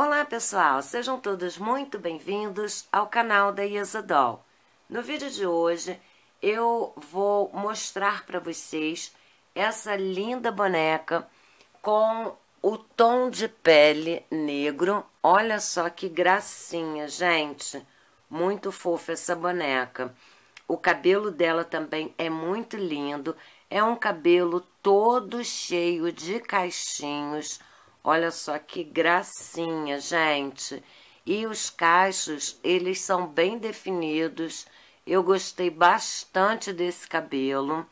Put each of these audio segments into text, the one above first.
Olá pessoal, sejam todos muito bem-vindos ao canal da Isadol. No vídeo de hoje eu vou mostrar para vocês essa linda boneca com o tom de pele negro. Olha só que gracinha, gente! Muito fofa essa boneca. O cabelo dela também é muito lindo. É um cabelo todo cheio de caixinhos Olha só que gracinha, gente. E os cachos, eles são bem definidos. Eu gostei bastante desse cabelo.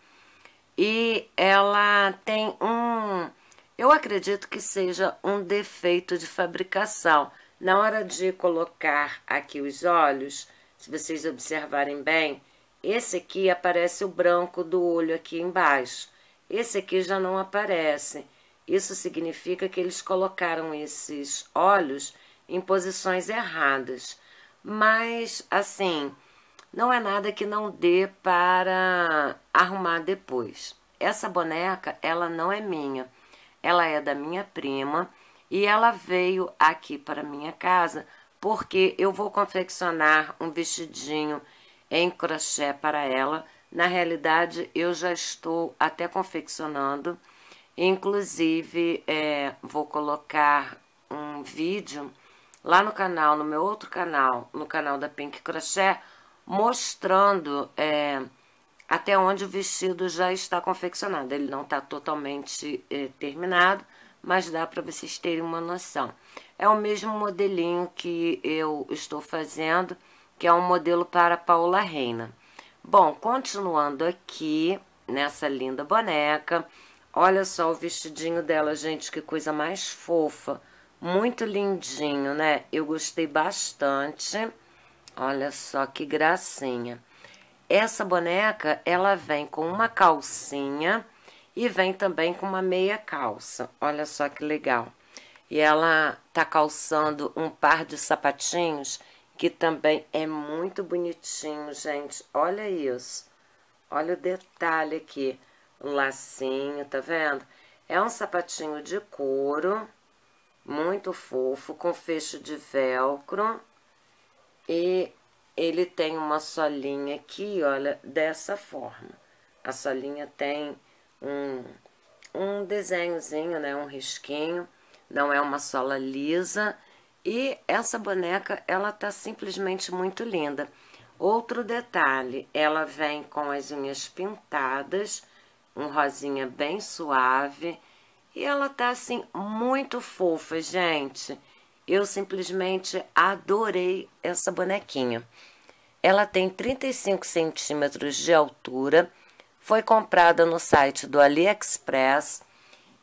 E ela tem um... Eu acredito que seja um defeito de fabricação. Na hora de colocar aqui os olhos, se vocês observarem bem, esse aqui aparece o branco do olho aqui embaixo. Esse aqui já não aparece. Isso significa que eles colocaram esses olhos em posições erradas. Mas, assim, não é nada que não dê para arrumar depois. Essa boneca, ela não é minha. Ela é da minha prima e ela veio aqui para minha casa porque eu vou confeccionar um vestidinho em crochê para ela. Na realidade, eu já estou até confeccionando. Inclusive, é, vou colocar um vídeo lá no canal, no meu outro canal, no canal da Pink Crochet mostrando é, até onde o vestido já está confeccionado. Ele não está totalmente é, terminado, mas dá para vocês terem uma noção. É o mesmo modelinho que eu estou fazendo, que é um modelo para Paula Reina. Bom, continuando aqui nessa linda boneca... Olha só o vestidinho dela, gente, que coisa mais fofa. Muito lindinho, né? Eu gostei bastante. Olha só que gracinha. Essa boneca, ela vem com uma calcinha e vem também com uma meia calça. Olha só que legal. E ela tá calçando um par de sapatinhos que também é muito bonitinho, gente. Olha isso. Olha o detalhe aqui lacinho, tá vendo? É um sapatinho de couro, muito fofo, com fecho de velcro. E ele tem uma solinha aqui, olha, dessa forma. A solinha tem um, um desenhozinho, né, um risquinho, não é uma sola lisa. E essa boneca, ela tá simplesmente muito linda. Outro detalhe, ela vem com as unhas pintadas, um rosinha bem suave. E ela tá assim muito fofa, gente. Eu simplesmente adorei essa bonequinha. Ela tem 35 centímetros de altura, foi comprada no site do AliExpress.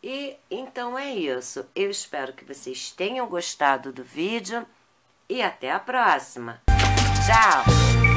E então é isso. Eu espero que vocês tenham gostado do vídeo e até a próxima. Tchau!